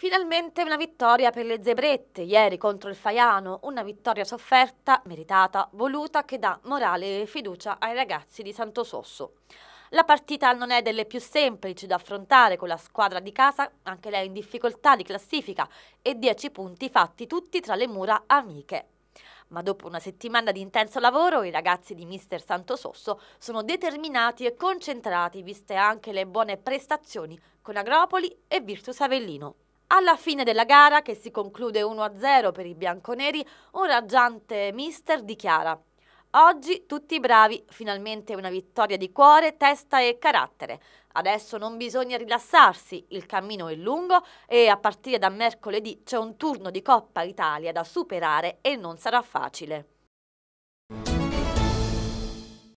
Finalmente una vittoria per le zebrette, ieri contro il Faiano, una vittoria sofferta, meritata, voluta, che dà morale e fiducia ai ragazzi di Santo Sosso. La partita non è delle più semplici da affrontare con la squadra di casa, anche lei in difficoltà di classifica e 10 punti fatti tutti tra le mura amiche. Ma dopo una settimana di intenso lavoro i ragazzi di Mister Santo Sosso sono determinati e concentrati, viste anche le buone prestazioni con Agropoli e Virtus Avellino. Alla fine della gara, che si conclude 1-0 per i bianconeri, un raggiante mister dichiara Oggi tutti bravi, finalmente una vittoria di cuore, testa e carattere. Adesso non bisogna rilassarsi, il cammino è lungo e a partire da mercoledì c'è un turno di Coppa Italia da superare e non sarà facile.